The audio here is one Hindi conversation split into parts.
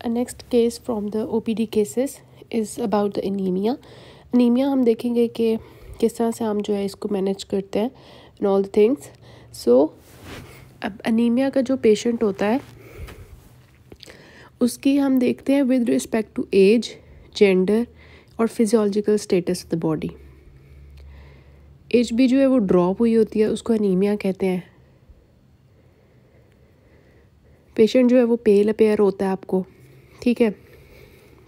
A next case from the OPD cases is about the anemia. Anemia हम देखेंगे कि किस तरह से हम जो है इसको manage करते हैं and all the things. So अब anemia का जो patient होता है उसकी हम देखते हैं with respect to age, gender और physiological status of the body. Age भी जो है वो ड्रॉप हुई होती है उसको अनीमिया कहते हैं पेशेंट जो है वो पेल अपेयर होता है आपको ठीक है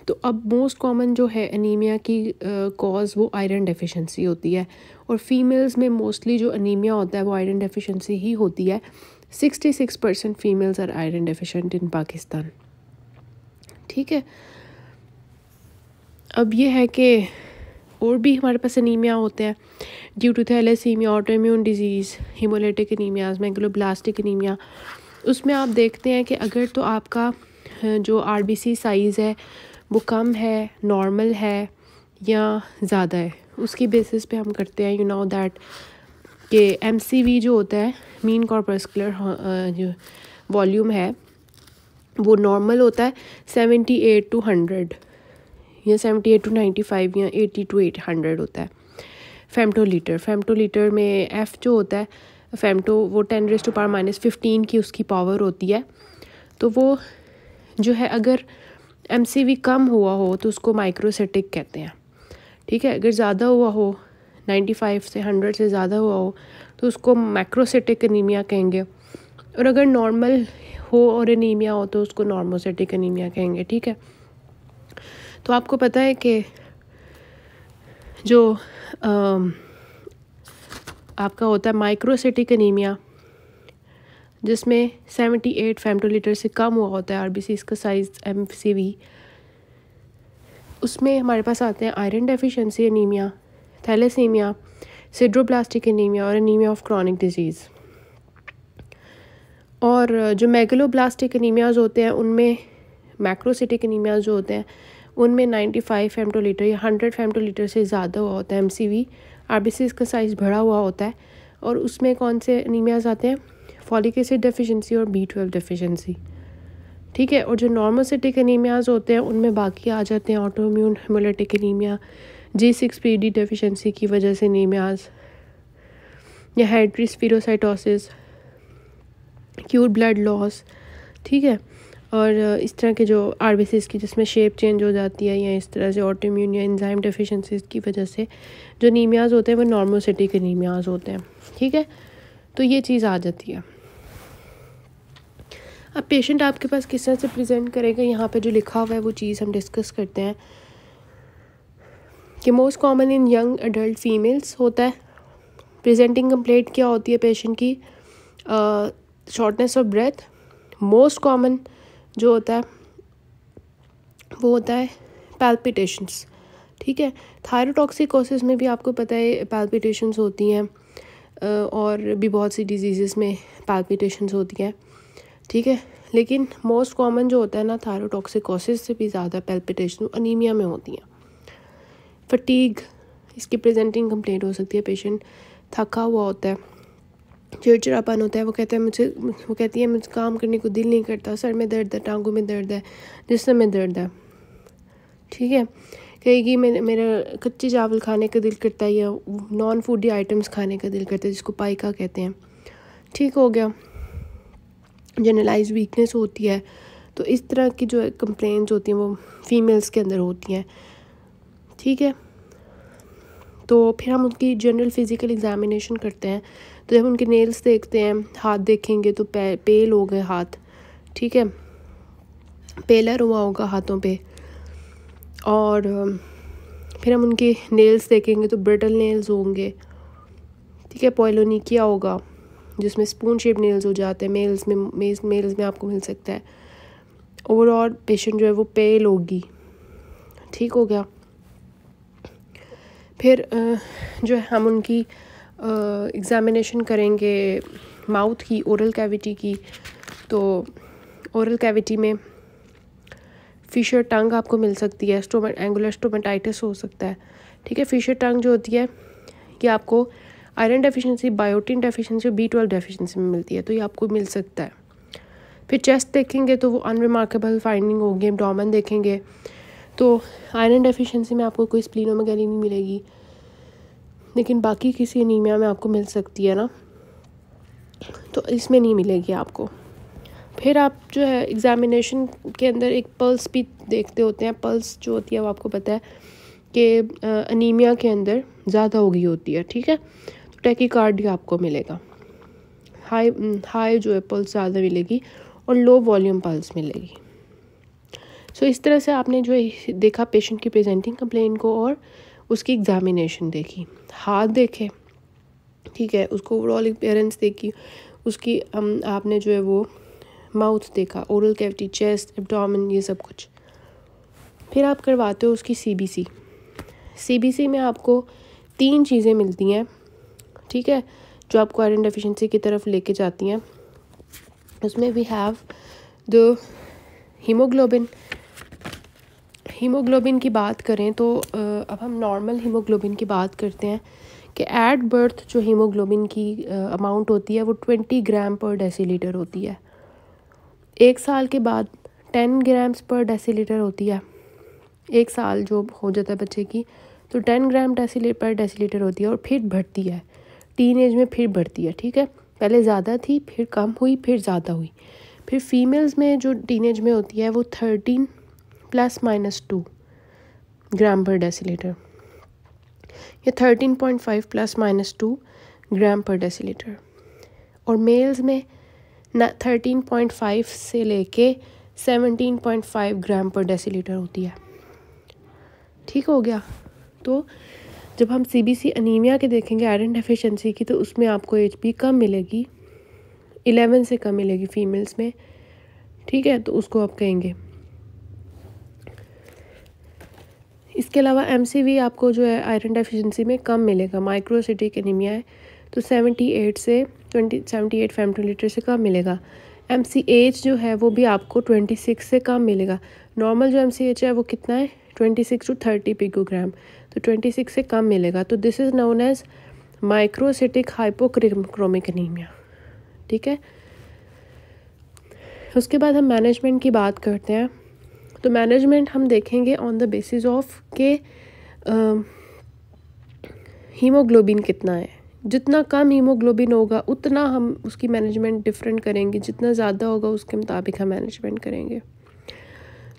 तो अब मोस्ट कॉमन जो है अनीमिया की कॉज uh, वो आयरन डेफिशिएंसी होती है और फीमेल्स में मोस्टली जो अनीमिया होता है वो आयरन डेफिशिएंसी ही होती है sixty six percent females are iron deficient in Pakistan ठीक है अब ये है कि और भी हमारे पास अनीमिया होते हैं due to thalassaemia autoimmune disease haemolytic anaemias megaloblastic anaemia उसमें आप देखते हैं कि अगर तो आपका जो आर साइज़ है वो कम है नॉर्मल है या ज़्यादा है उसकी बेसिस पे हम करते हैं यू नो दैट कि एम जो होता है मीन कॉर्पस्कुलर हाँ, जो वॉल्यूम है वो नॉर्मल होता है सेवेंटी एट टू हंड्रेड या seventy eight to ninety five या एटी टू एट हंड्रेड होता है फेमटोलीटर फेमटोलीटर में एफ़ जो होता है फेमटो वो ten raise to power minus fifteen की उसकी पावर होती है तो वो जो है अगर एम कम हुआ हो तो उसको माइक्रोसेटिक कहते हैं ठीक है अगर ज़्यादा हुआ हो 95 से 100 से ज़्यादा हुआ हो तो उसको मैक्रोसेटिक अनीमिया कहेंगे और अगर नॉर्मल हो और अनीमिया हो तो उसको नॉर्मोसेटिक अनीमिया कहेंगे ठीक है तो आपको पता है कि जो आ, आपका होता है माइक्रोसिटिक अनीमिया जिसमें 78 एट फेमटोलीटर से कम हुआ होता है आरबीसी इसका साइज एम सी वी उसमें हमारे पास आते हैं iron deficiency anaemia thalassaemia sideroblastic anaemia और अनीमिया ऑफ क्रॉनिक डिजीज़ और uh, जो मैगलोब्लास्टिक अनीमियाज होते हैं उनमें मैक्रोसिटिक अनीमिया जो होते हैं उनमें 95 फेमटोलीटर या 100 फेमटोलीटर से ज़्यादा हुआ होता है वी आर का साइज़ बढ़ा हुआ होता है और उसमें कौन से अनिमियाज आते हैं फॉलिक एसिड डेफिशिएंसी और बी ट्वेल्व डेफिशिएंसी ठीक है और जो नॉर्मोसिटिक एनीमियाज होते हैं उनमें बाकी आ जाते हैं autoimmune haemolytic anaemia G six P D deficiency की वजह से अनिमियाज या हाइड्रिस्फीरोसाइटोसिस क्यूट ब्लड लॉस ठीक है और इस तरह के जो आर की जिसमें शेप चेंज हो जाती है या इस तरह से ऑटोम्यून या इंजाइम डेफिशेंसीज की वजह से जो नीमियाज होते हैं वो नॉर्मोसिटी के नीमियाज होते हैं ठीक है तो ये चीज़ आ जाती है अब पेशेंट आपके पास किस तरह से प्रेजेंट करेगा यहाँ पे जो लिखा हुआ है वो चीज़ हम डिस्कस करते हैं कि most common in young adult females होता है प्रेजेंटिंग कंप्लेंट क्या होती है पेशेंट की shortness of breath most common जो होता है वो होता है पैल्पिटेशंस ठीक है थायरोटॉक्सिकोसिस में भी आपको पता है पैल्पिटेशंस होती हैं और भी बहुत सी डिजीज़ में पैल्पिटेशंस होती हैं ठीक है लेकिन मोस्ट कॉमन जो होता है ना थायरोटॉक्सिकोसिस से भी ज़्यादा पैल्पिटेशन अनीमिया में होती हैं फटीग इसकी प्रेजेंटिंग कंप्लेंट हो सकती है पेशेंट थका हुआ होता है चिड़चिड़ापन होता है वो कहता है मुझे वो कहती है मुझे काम करने को दिल नहीं करता सर में दर्द है टांगों में दर्द है जिसम में दर्द है ठीक है कहेगी मेरे मेरा कच्चे चावल खाने का दिल करता है या नॉन फूडी आइटम्स खाने का दिल करता है जिसको पाइका कहते हैं ठीक हो गया जनरलाइज वीकनेस होती है तो इस तरह की जो कंप्लेंट्स होती हैं वो फीमेल्स के अंदर होती हैं ठीक है तो फिर हम उनकी जनरल फिज़िकल एग्ज़ामिनेशन करते हैं तो जब उनके नेल्स देखते हैं हाथ देखेंगे तो पे, पेल हो गए हाथ ठीक है पेलर हुआ होगा हाथों पे और फिर हम उनके नेल्स देखेंगे तो ब्रिटल नेल्स होंगे ठीक है पोलोनिकिया होगा जिसमें स्पून शेप नेल्स हो जाते हैं मेल्स में मेल्स मेल्स में आपको मिल सकता है ओवरऑल पेशेंट जो है वो पेल होगी ठीक हो गया फिर जो है हम उनकी एग्ज़ामिनेशन करेंगे माउथ की ओरल कैविटी की तो ओरल कैविटी में फिशर टंग आपको मिल सकती है स्टोमेट एंगुलर स्टोमेटाइटिस हो सकता है ठीक है फिशर टंग जो होती है ये आपको iron deficiency biotin deficiency B twelve deficiency में मिलती है तो ये आपको मिल सकता है फिर चेस्ट देखेंगे तो वो अनरिमार्केबल फाइंडिंग होगी डोमन देखेंगे तो आयरन डेफिशिएंसी में आपको कोई स्प्लिनोमेगैली नहीं मिलेगी लेकिन बाकी किसी अनिमिया में आपको मिल सकती है ना तो इसमें नहीं मिलेगी आपको फिर आप जो है एग्ज़ामिनेशन के अंदर एक पल्स भी देखते होते हैं पल्स जो होती है वो आपको पता है कि अनीमिया के अंदर ज़्यादा हो गई होती है ठीक है तो भी आपको मिलेगा हाई हाई जो है पल्स ज़्यादा मिलेगी और लो वॉल्यूम पल्स मिलेगी सो so, इस तरह से आपने जो है देखा पेशेंट की प्रेजेंटिंग कंप्लेन को और उसकी एग्ज़ामिनेशन देखी हाथ देखे ठीक है उसको ओवरऑल अपेयरेंस देखी उसकी हम आपने जो है वो माउथ देखा ओरल कैविटी चेस्ट एबडामिन ये सब कुछ फिर आप करवाते हो उसकी सीबीसी सीबीसी में आपको तीन चीज़ें मिलती हैं ठीक है जो आपको आयरन डेफिशिएंसी की तरफ लेके जाती हैं उसमें we have the haemoglobin haemoglobin की बात करें तो अब हम नॉर्मल हीमोग्लोबिन की बात करते हैं कि एट बर्थ जो हीमोग्लोबिन की अमाउंट होती है वो ट्वेंटी ग्राम पर डेसीलीटर होती है एक साल के बाद टेन ग्राम्स पर डेसीलीटर होती है एक साल जो हो जाता है बच्चे की तो ten gram deci per decilitre होती है और फिर बढ़ती है टीन में फिर बढ़ती है ठीक है पहले ज़्यादा थी फिर कम हुई फिर ज़्यादा हुई फिर फीमेल्स में जो टीन एज में होती है वो thirteen plus minus two gram per litre या thirteen point five plus minus two gram per litre और मेल्स में थर्टीन पॉइंट फाइव से लेके seventeen point five gram per litre होती है ठीक हो गया तो जब हम सी बी सी अनीमिया के देखेंगे आयरन डेफिशिएंसी की तो उसमें आपको एच बी कम मिलेगी एलेवन से कम मिलेगी फीमेल्स में ठीक है तो उसको आप कहेंगे इसके अलावा एम आपको जो है आयरन डेफिशिएंसी में कम मिलेगा माइक्रोसिटिक एनीमिया है तो 78 से 20 78 लीटर से कम मिलेगा एम जो है वो भी आपको 26 से कम मिलेगा नॉर्मल जो एम है वो कितना है 26 टू 30 पिकोग्राम तो 26 से कम मिलेगा तो this is known as microcytic hypochromic anaemia ठीक है उसके बाद हम मैनेजमेंट की बात करते हैं तो मैनेजमेंट हम देखेंगे ऑन द बेसिस ऑफ के हीमोग्लोबिन कितना है जितना कम हीमोग्लोबिन होगा उतना हम उसकी मैनेजमेंट डिफरेंट करेंगे जितना ज़्यादा होगा उसके मुताबिक हम मैनेजमेंट करेंगे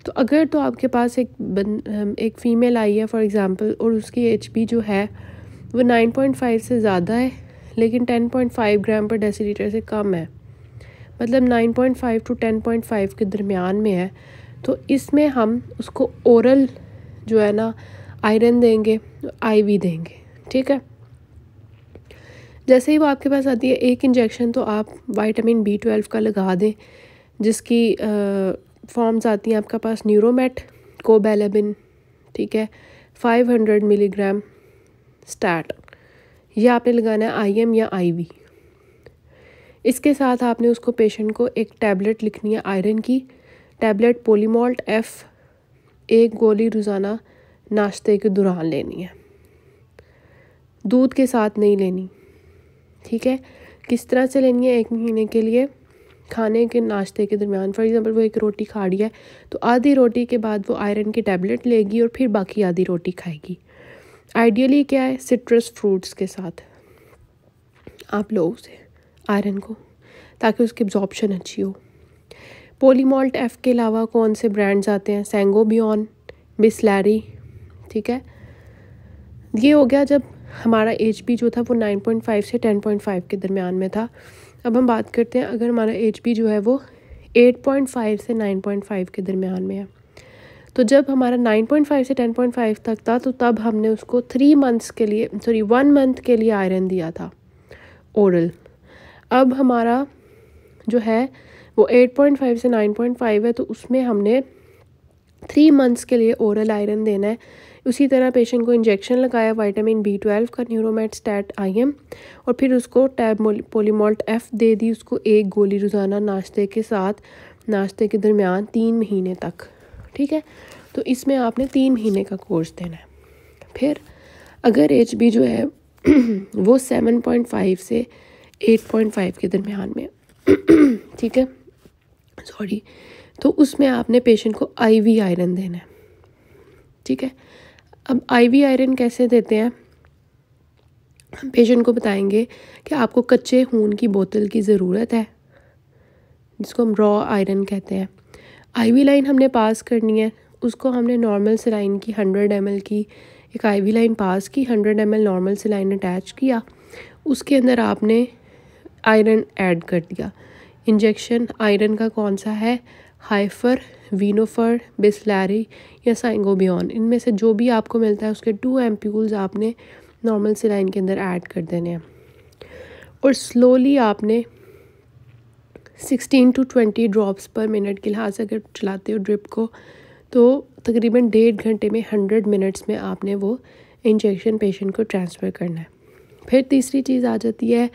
तो अगर तो आपके पास एक बन, एक फ़ीमेल आई है फॉर एग्ज़ाम्पल और उसकी एच जो है वो 9.5 से ज़्यादा है लेकिन 10.5 ग्राम पर डेसीलीटर से कम है मतलब 9.5 टू 10.5 के दरमियान में है तो इसमें हम उसको ओरल जो है ना आयरन देंगे आईवी देंगे ठीक है जैसे ही वो आपके पास आती है एक इंजेक्शन तो आप वाइटामिन बी ट्वेल्व का लगा दें जिसकी फॉर्म्स आती हैं आपके पास न्यूरोमेट कोबेलेबिन ठीक है 500 मिलीग्राम स्टैट यह आपने लगाना है आईएम या आईवी इसके साथ आपने उसको पेशेंट को एक टैबलेट लिखनी है आयरन की टैबलेट पोलीमोल्ट एफ़ एक गोली रोज़ाना नाश्ते के दौरान लेनी है दूध के साथ नहीं लेनी ठीक है किस तरह से लेनी है एक महीने के लिए खाने के नाश्ते के दरमियान फॉर एग्ज़ाम्पल वो एक रोटी खा रही है तो आधी रोटी के बाद वो आयरन की टैबलेट लेगी और फिर बाकी आधी रोटी खाएगी आइडियली क्या है सिट्रस फ्रूट्स के साथ आप लोग उसे आयरन को ताकि उसकी एब्जॉर्बशन अच्छी हो पोलीमॉल्ट एफ़ के अलावा कौन से ब्रांड्स आते हैं सेंगो बियॉन बिस्लैरी ठीक है ये हो गया जब हमारा एच जो था वो नाइन पॉइंट फाइव से टेन पॉइंट फाइव के दरमियान में था अब हम बात करते हैं अगर हमारा एच जो है वो एट पॉइंट फाइव से नाइन पॉइंट फाइव के दरमियान में है तो जब हमारा नाइन पॉइंट फाइव से टेन पॉइंट फाइव तक था तो तब हमने उसको थ्री मंथ्स के लिए सॉरी वन मंथ के लिए आयरन दिया था ओरल अब हमारा जो है वो 8.5 से 9.5 है तो उसमें हमने थ्री मंथ्स के लिए ओरल आयरन देना है उसी तरह पेशेंट को इंजेक्शन लगाया विटामिन बी ट्वेल्व का न्यूरोमेट स्टैट आई एम और फिर उसको टैब पोलीमोल्ट एफ़ दे दी उसको एक गोली रोज़ाना नाश्ते के साथ नाश्ते के दरमियान तीन महीने तक ठीक है तो इसमें आपने तीन महीने का कोर्स देना है फिर अगर एच बी जो है वो सेवन पॉइंट फाइव से एट पॉइंट फाइव के दरमियान में ठीक है सॉरी तो उसमें आपने पेशेंट को आईवी आयरन देना है ठीक है अब आईवी आयरन कैसे देते हैं हम पेशेंट को बताएंगे कि आपको कच्चे खून की बोतल की ज़रूरत है जिसको हम रॉ आयरन कहते हैं आईवी लाइन हमने पास करनी है उसको हमने नॉर्मल सिलाइन की हंड्रेड एम की एक आईवी लाइन पास की hundred M normal saline attach किया उसके अंदर आपने आयरन ऐड कर दिया इंजेक्शन आयरन का कौन सा है हाइफर वीनोफर बिस्लैरी या साइंगोबियन इनमें से जो भी आपको मिलता है उसके टू एम्प्यूल्स आपने नॉर्मल सिलाइन के अंदर ऐड कर देने हैं और स्लोली आपने 16 टू 20 ड्रॉप्स पर मिनट के लिहाज से अगर चलाते हो ड्रिप को तो तकरीबन डेढ़ घंटे में 100 मिनट्स में आपने वो इंजेक्शन पेशेंट को ट्रांसफ़र करना है फिर तीसरी चीज़ आ जाती है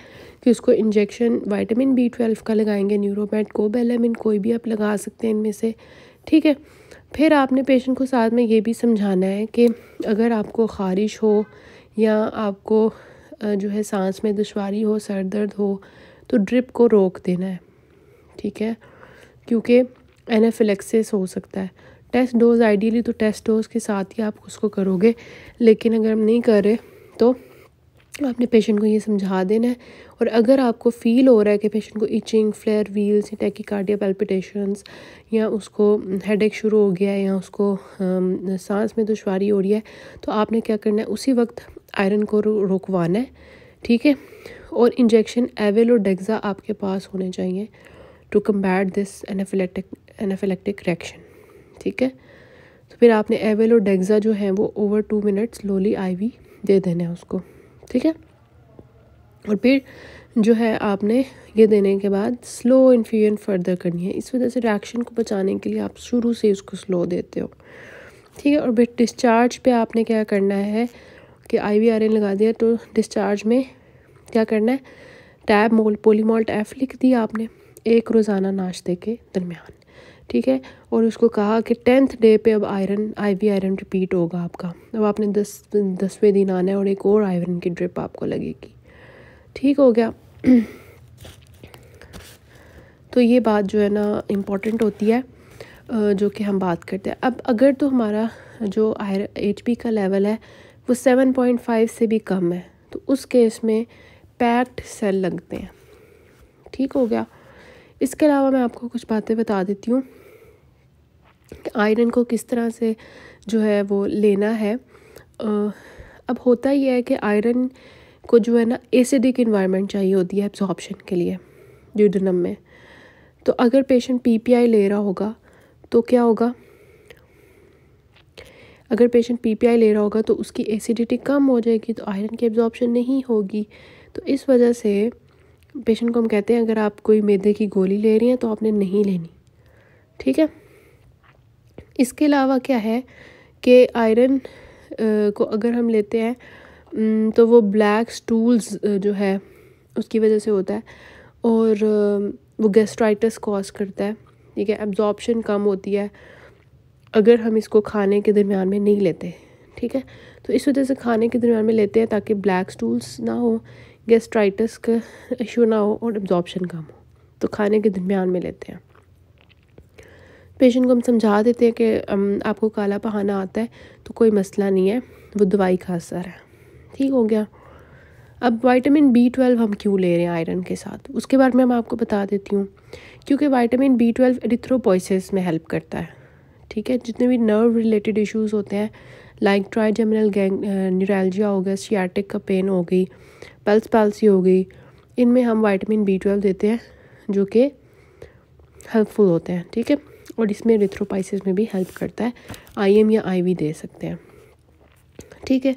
कि उसको इंजेक्शन वाइटामिन बी ट्वेल्व का लगाएंगे न्यूरोमेट को बेलामिन कोई भी आप लगा सकते हैं इनमें से ठीक है फिर आपने पेशेंट को साथ में ये भी समझाना है कि अगर आपको ख़ारिश हो या आपको जो है सांस में दुशारी हो सर दर्द हो तो ड्रिप को रोक देना है ठीक है क्योंकि एनाफिलेक्सिस हो सकता है टेस्ट डोज आइडियली तो टेस्ट डोज के साथ ही आप उसको करोगे लेकिन अगर हम नहीं कर रहे तो आपने पेशेंट को ये समझा देना है और अगर आपको फ़ील हो रहा है कि पेशेंट को इचिंग फ्लेयर व्हील्स या टैकिकार्डिया पेल्पिटेशंस या उसको हेडेक हम्म, शुरू हो गया है या उसको हम्म, सांस में दुशारी हो रही है तो आपने क्या करना है उसी वक्त आयरन को रोकवाना है ठीक है और इंजेक्शन एवेल और आपके पास होने चाहिए to combat this anaphylactic anaphylactic reaction ठीक है तो फिर आपने एवेल और जो है वो over two minute slowly IV दे देना है उसको ठीक है और फिर जो है आपने ये देने के बाद स्लो इन्फ्यूजन फर्दर करनी है इस वजह से रिएक्शन को बचाने के लिए आप शुरू से इसको स्लो देते हो ठीक है और फिर डिस्चार्ज पे आपने क्या करना है कि आई वी आर एन लगा दिया तो डिस्चार्ज में क्या करना है टैब मोल पोलीमोल्ट एफ लिख दिया आपने एक रोज़ाना नाश्ते के दरमियान ठीक है और उसको कहा कि टेंथ डे पे अब आयरन आईवी आयरन रिपीट होगा आपका अब आपने दस दसवें दिन आना है और एक और आयरन की ड्रिप आपको लगेगी ठीक हो गया तो ये बात जो है ना इम्पॉर्टेंट होती है जो कि हम बात करते हैं अब अगर तो हमारा जो आयर एच का लेवल है वो सेवन पॉइंट फाइव से भी कम है तो उस केस में पैक्ड सेल लगते हैं ठीक हो गया इसके अलावा मैं आपको कुछ बातें बता देती हूँ आयरन को किस तरह से जो है वो लेना है अब होता ही है कि आयरन को जो है ना एसिडिक इन्वायरमेंट चाहिए होती है एब्जॉर्बशन के लिए ड्यूडनम में तो अगर पेशेंट पीपीआई ले रहा होगा तो क्या होगा अगर पेशेंट पीपीआई ले रहा होगा तो उसकी एसिडिटी कम हो जाएगी तो आयरन की एब्जॉर्बशन नहीं होगी तो इस वजह से पेशेंट को हम कहते हैं अगर आप कोई मैदे की गोली ले रही हैं तो आपने नहीं लेनी ठीक है इसके अलावा क्या है कि आयरन को अगर हम लेते हैं तो वो ब्लैक स्टूल्स जो है उसकी वजह से होता है और वो गैस्ट्राइटस कॉज करता है ठीक है एब्जॉर्बशन कम होती है अगर हम इसको खाने के दरमियान में नहीं लेते ठीक है तो इस वजह से खाने के दरम्यान में लेते हैं ताकि ब्लैक स्टूल्स ना हो गैस्ट्राइटस का इशू ना हो और एब्जॉर्बशन कम हो तो खाने के दरमियान में लेते हैं पेशेंट को हम समझा देते हैं कि आपको काला पहाना आता है तो कोई मसला नहीं है वो दवाई का असर है ठीक हो गया अब वाइटामिन बी ट्वेल्व हम क्यों ले रहे हैं आयरन के साथ उसके बारे में मैं आपको बता देती हूँ क्योंकि वाइटामिन बी ट्वेल्व एरिथ्रोपोइसिस में हेल्प करता है ठीक है जितने भी नर्व रिलेटेड इश्यूज़ होते हैं लाइक ट्राइजेमिनल गैंग न्यूरलजिया हो गया सियाटिक का पेन हो गई पल्स पल्सी हो गई इनमें हम वाइटमिन बी ट्वेल्व देते हैं जो कि हेल्पफुल होते हैं ठीक है और इसमें रिथ्रोपाइसिस में भी हेल्प करता है आईएम या आईवी दे सकते हैं ठीक है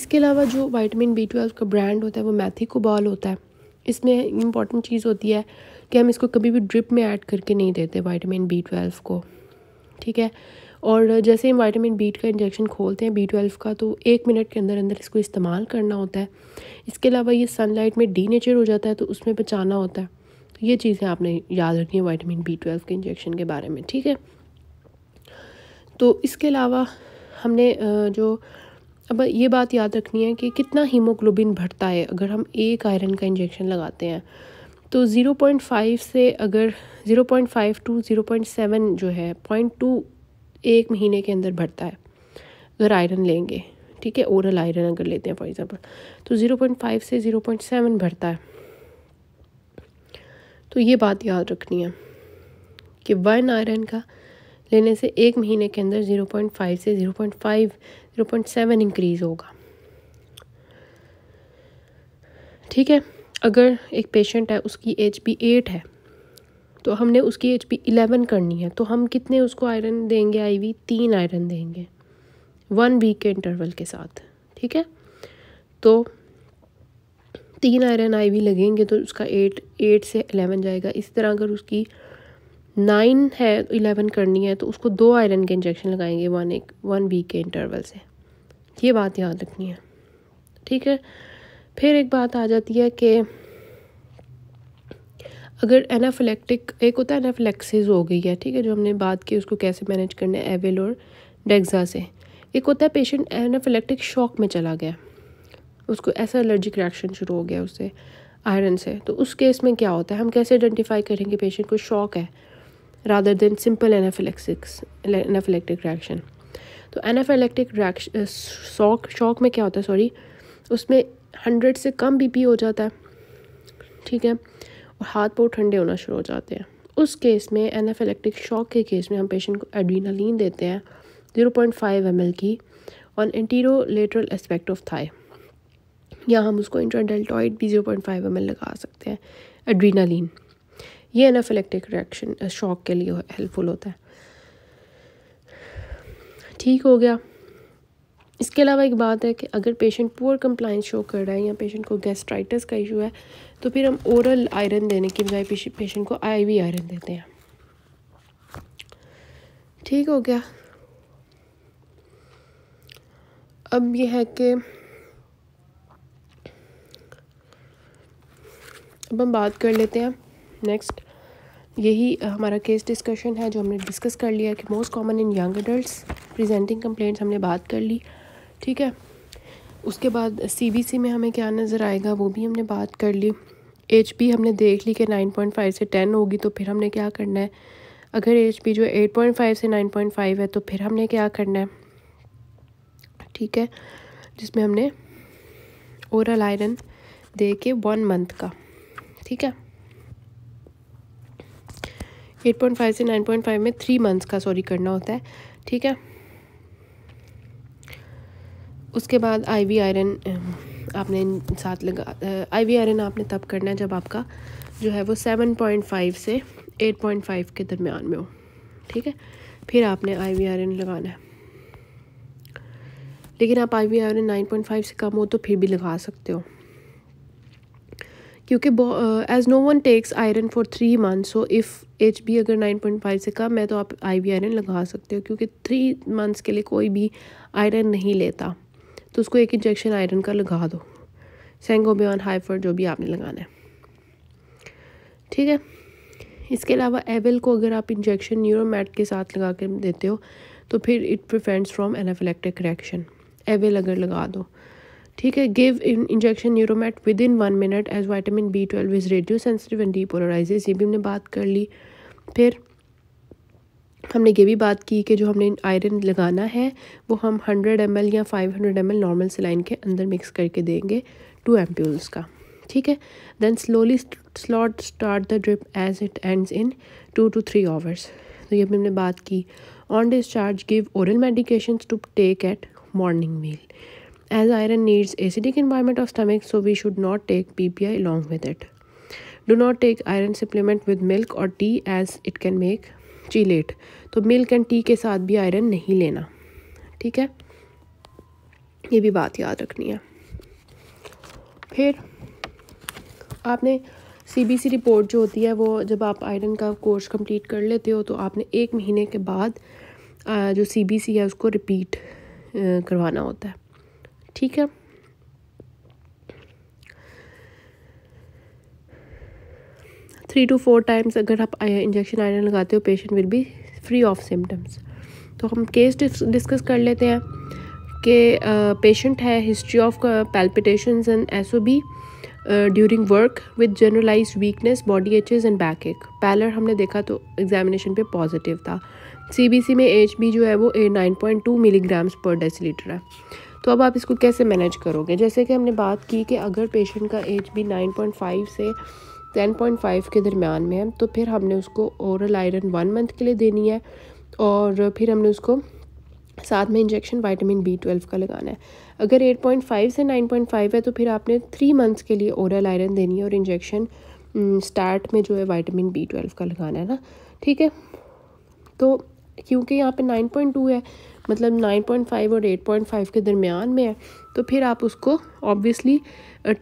इसके अलावा जो वाइटामिन बी ट्वेल्व का ब्रांड होता है वो मैथिकोबॉल होता है इसमें इंपॉर्टेंट चीज़ होती है कि हम इसको कभी भी ड्रिप में ऐड करके नहीं देते वाइटामिन बी ट्वेल्व को ठीक है और जैसे हम वाइटामिन बी का इंजेक्शन खोलते हैं बी ट्वेल्व का तो एक मिनट के अंदर अंदर इसको इस्तेमाल करना होता है इसके अलावा ये सनलाइट में डीनेचर हो जाता है तो उसमें बचाना होता है तो ये चीज़ें आपने याद रखनी है वाइटामिन बी ट्वेल्व के इंजेक्शन के बारे में ठीक है तो इसके अलावा हमने जो अब ये बात याद रखनी है कि कितना हीमोग्लोबिन बढ़ता है अगर हम एक आयरन का इंजेक्शन लगाते हैं तो 0.5 से अगर 0.5 टू 0.7 जो है 0.2 एक महीने के अंदर भरता है अगर आयरन लेंगे ठीक है ओरल आयरन अगर लेते हैं फॉर एग्ज़ाम्पल तो ज़ीरो पॉइंट फाइव से ज़ीरो पॉइंट सेवन भरता है तो ये बात याद रखनी है कि वन आयरन का लेने से एक महीने के अंदर ज़ीरो पॉइंट फाइव से zero point five zero point seven increase होगा ठीक है अगर एक पेशेंट है उसकी एज भी एट है तो हमने उसकी एच पी इलेवन करनी है तो हम कितने उसको आयरन देंगे आईवी तीन आयरन देंगे वन वीक के इंटरवल के साथ ठीक है तो तीन आयरन आईवी लगेंगे तो उसका एट एट से एलेवन जाएगा इसी तरह अगर उसकी नाइन है इलेवन करनी है तो उसको दो आयरन के इंजेक्शन लगाएंगे वन एक वन वीक के इंटरवल से ये बात याद रखनी है ठीक है फिर एक बात आ जाती है कि अगर एनाफिलेक्टिक एक होता है एनाफिलेक्सिस हो गई है ठीक है जो हमने बात की उसको कैसे मैनेज करना है एविल और डेग्जा से एक होता है पेशेंट एनाफिलेक्टिक शॉक में चला गया उसको ऐसा एलर्जिक रिएक्शन शुरू हो गया उससे आयरन से तो उस केस में क्या होता है हम कैसे आइडेंटिफाई करेंगे पेशेंट को शॉक है rather than simple anaphylaxis anaphylactic reaction तो एनाफिलेक्टिक रिएक्शन शॉक शॉक में क्या होता है सॉरी उसमें हंड्रेड से कम बीपी हो जाता है ठीक है हाथ पाँव ठंडे होना शुरू हो जाते हैं उस केस में एनाफेलेक्टिक शॉक के केस में हम पेशेंट को एड्रीनालीन देते हैं ज़ीरो पॉइंट फाइव एम की on antero lateral aspect of thigh या हम उसको इंट्राडेल्टॉइड भी ज़ीरो पॉइंट फाइव एम लगा सकते हैं एड्रीनालीन ये एनाफेलेक्टिक रिएक्शन शॉक के लिए हेल्पफुल होता है ठीक हो गया इसके अलावा एक बात है कि अगर पेशेंट पुअर कंप्लाइंस शो कर रहा है या पेशेंट को गैस्ट्राइटिस का इशू है तो फिर हम ओरल आयरन देने के बजाय पेशेंट को आईवी आयरन देते हैं ठीक हो गया अब यह है कि अब हम बात कर लेते हैं नेक्स्ट यही हमारा केस डिस्कशन है जो हमने डिस्कस कर लिया कि most common in young adult presenting complaints हमने बात कर ली ठीक है उसके बाद सीबीसी में हमें क्या नज़र आएगा वो भी हमने बात कर ली एच हमने देख ली कि नाइन पॉइंट फाइव से टेन होगी तो फिर हमने क्या करना है अगर एच जो एट पॉइंट फाइव से नाइन पॉइंट फाइव है तो फिर हमने क्या करना है ठीक है जिसमें हमने ओरल आयरन दे के वन मंथ का ठीक है एट पॉइंट फाइव से नाइन पॉइंट फाइव में थ्री मंथ्स का सॉरी करना होता है ठीक है उसके बाद आईवी आयरन आपने साथ लगा आईवी आयरन आपने तब करना है जब आपका जो है वो सेवन पॉइंट फाइव से एट पॉइंट फाइव के दरमियान में हो ठीक है फिर आपने आईवी आयरन लगाना है लेकिन आप I V iron nine point five से कम हो तो फिर भी लगा सकते हो क्योंकि as no one takes iron for three month so if H B अगर नाइन पॉइंट फाइव से कम है तो आप आई वी आयरन लगा सकते हो क्योंकि थ्री मंथ्स के लिए कोई भी आयरन नहीं लेता तो उसको एक इंजेक्शन आयरन का लगा दो सेंगोबियन हाइफर जो भी आपने लगाना है ठीक है इसके अलावा एवल को अगर आप इंजेक्शन न्यूरोमैट के साथ लगा कर देते हो तो फिर it prevents from anaphylactic reaction as well अगर लगा दो ठीक है give in injection Neuromet within one minute as vitamin B twelve is radio sensitive and depolarise ये भी हमने बात कर ली फिर हमने ये भी बात की कि जो हमने आयरन लगाना है वो हम 100 एम या 500 हंड्रेड एम नॉर्मल सिलाइन के अंदर मिक्स करके देंगे टू एम्प्यूल्स का ठीक है then slowly slot start the drip as it ends in two to three hours तो ये भी हमने बात की on discharge give oral medication to take at morning meal as iron needs acidic environment of stomach so we should not take P P I long with it do not take iron supplement with milk और tea as it can make chelate तो मिल्क एंड टी के साथ भी आयरन नहीं लेना ठीक है ये भी बात याद रखनी है फिर आपने सीबीसी रिपोर्ट जो होती है वो जब आप आयरन का कोर्स कंप्लीट कर लेते हो तो आपने एक महीने के बाद जो सीबीसी है उसको रिपीट करवाना होता है ठीक है थ्री टू फोर टाइम्स अगर आप इंजेक्शन आयरन लगाते हो patient will be free of symptoms तो हम केस डिस्कस कर लेते हैं कि पेशेंट है history of palpitation and S O B during work with generalise weakness body aches and backache pallor हमने देखा तो एग्जामिनेशन पे पॉजिटिव था सीबीसी में एच बी जो है वो nine point two milligrams per decilitre है तो अब आप इसको कैसे मैनेज करोगे जैसे कि हमने बात की कि अगर पेशेंट का H B nine point five से 10.5 के दरमियान में है तो फिर हमने उसको औरल आयरन वन मंथ के लिए देनी है और फिर हमने उसको साथ में इंजेक्शन विटामिन बी ट्वेल्व का लगाना है अगर 8.5 से 9.5 है तो फिर आपने थ्री मंथ्स के लिए औरल आयरन देनी है और इंजेक्शन स्टार्ट में जो है वाइटामिन बी का लगाना है ना ठीक है तो क्योंकि यहाँ पर नाइन है मतलब 9.5 और 8.5 के दरमियान में है तो फिर आप उसको ऑब्वियसली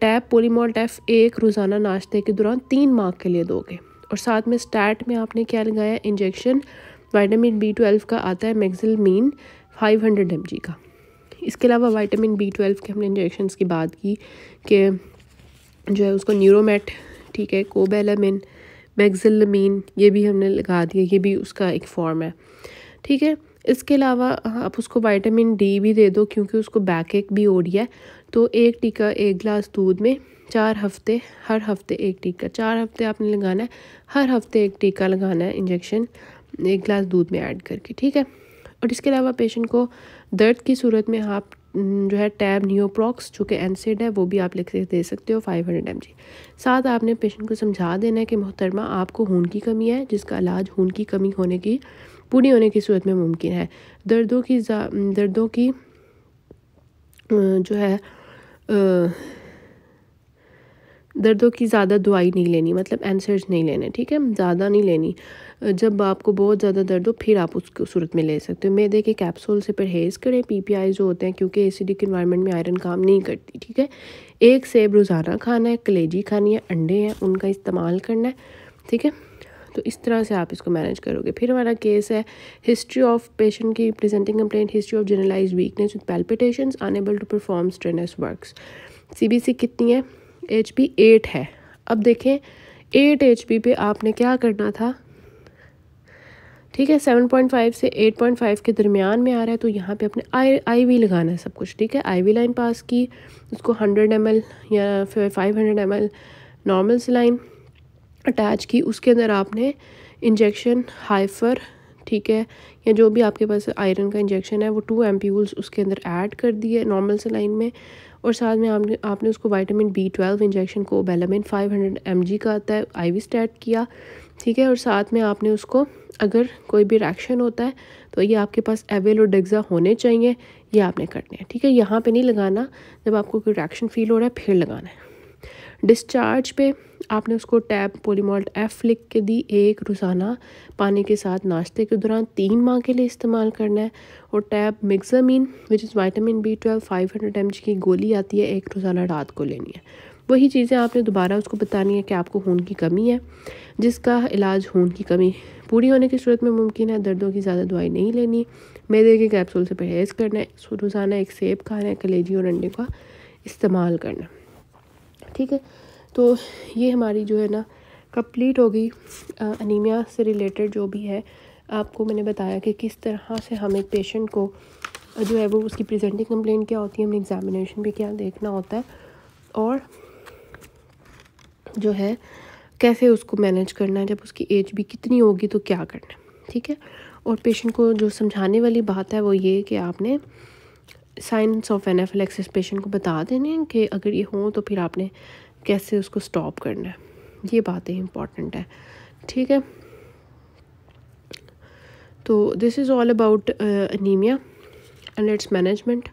टैप पोलीमोल टैप एक रोज़ाना नाश्ते के दौरान तीन माह के लिए दोगे और साथ में स्टैट में आपने क्या लगाया इंजेक्शन वाइटामिन बी ट्वेल्व का आता है mean five hundred M G का इसके अलावा वाइटामिन बी ट्वेल्व के हमने इंजेक्शन की बात की कि जो है उसको न्यूरोमेट ठीक है कोबेलामिन मैगजिलमीन ये भी हमने लगा दिया ये भी उसका एक फॉर्म है ठीक है इसके अलावा हाँ, आप उसको वाइटामिन डी भी दे दो क्योंकि उसको बैक एक भी हो रही है तो एक टीका एक गिलास दूध में चार हफ्ते हर हफ्ते एक टीका चार हफ्ते आपने लगाना है हर हफ्ते एक टीका लगाना है इंजेक्शन एक गिलास दूध में ऐड करके ठीक है और इसके अलावा पेशेंट को दर्द की सूरत में आप हम्म, जो है टैब नियोप्रॉक्स जो कि एनसेड है वो भी आप लिख दे सकते हो 500 हंड्रेड साथ आपने पेशेंट को समझा देना है कि मोहतरमा आपको खून की कमी है जिसका इलाज खून की कमी होने की पूरी होने की सूरत में मुमकिन है दर्दों की दर्दों की जो है दर्दों की ज़्यादा दवाई नहीं लेनी मतलब एनसर्ज नहीं लेने ठीक है ज़्यादा नहीं लेनी जब आपको बहुत ज़्यादा दर्द हो फिर आप उसको सूरत में ले सकते हो मैदे के कैप्सूल से परहेज़ करें पीपीआई जो होते हैं क्योंकि एसिडिक इन्वायरमेंट में आयरन काम नहीं करती ठीक है एक सेब रोज़ाना खाना है कलेजी खानी है अंडे हैं उनका इस्तेमाल करना है ठीक है तो इस तरह से आप इसको मैनेज करोगे फिर हमारा केस है हिस्ट्री ऑफ पेशेंट की presenting complaint history of generalize weakness with palpitation unable to perform strenuous work सी कितनी है एच पी एट है अब देखें एट एच पी पे आपने क्या करना था ठीक है सेवन पॉइंट फाइव से एट पॉइंट फाइव के दरमियान में आ रहा है तो यहाँ पे अपने आई आई वी लगाना है सब कुछ ठीक है आई वी लाइन पास की उसको हंड्रेड एम एल या five hundred M L normal line attach की उसके अंदर आपने इंजेक्शन हाइफर ठीक है या जो भी आपके पास आयरन का इंजेक्शन है वो टू एम्प्यूल्स उसके अंदर ऐड कर दिए नॉर्मल से लाइन में और साथ में आपने आपने उसको वाइटामिन बी ट्वेल्व इंजेक्शन को बेलामिन फाइव हंड्रेड एम जी का आता है आई वी स्टैट किया ठीक है और साथ में आपने उसको अगर कोई भी रिएक्शन होता है तो ये आपके पास एवेल और डेग्ज़ा होने चाहिए ये आपने करने हैं ठीक है यहाँ पर नहीं लगाना जब आपको कोई रिएक्शन फील हो रहा है फिर लगाना है डिस्चार्ज पे आपने उसको टैब पोलीमोल्ट एफ़ लिख के दी एक रोज़ाना पानी के साथ नाश्ते के दौरान तीन माह के लिए इस्तेमाल करना है और टैब मिक्सामीन which is vitamin B twelve five hundred M की गोली आती है एक रोज़ाना रात को लेनी है वही चीज़ें आपने दोबारा उसको बतानी है कि आपको खून की कमी है जिसका इलाज खून की कमी पूरी होने की सूरत में मुमकिन है दर्दों की ज़्यादा दवाई नहीं लेनी मैदे के कैप्सूल से परहेज़ करना है रोज़ाना एक सेब खाना है कलेजी और अंडे का इस्तेमाल करना ठीक है तो ये हमारी जो है ना कंप्लीट होगी अनिमिया से रिलेटेड जो भी है आपको मैंने बताया कि किस तरह से हम एक पेशेंट को जो है वो उसकी प्रेजेंटिंग कंप्लेंट क्या होती है हमने एग्ज़ामिनेशन भी क्या देखना होता है और जो है कैसे उसको मैनेज करना है जब उसकी एज भी कितनी होगी तो क्या करना है ठीक है और पेशेंट को जो समझाने वाली बात है वो ये कि आपने साइंस ऑफ एनाफिलेक्सिस पेशेंट को बता देने कि अगर ये हो तो फिर आपने कैसे उसको स्टॉप करना है ये बातें इम्पॉर्टेंट है ठीक है तो this is all about anaemia and its management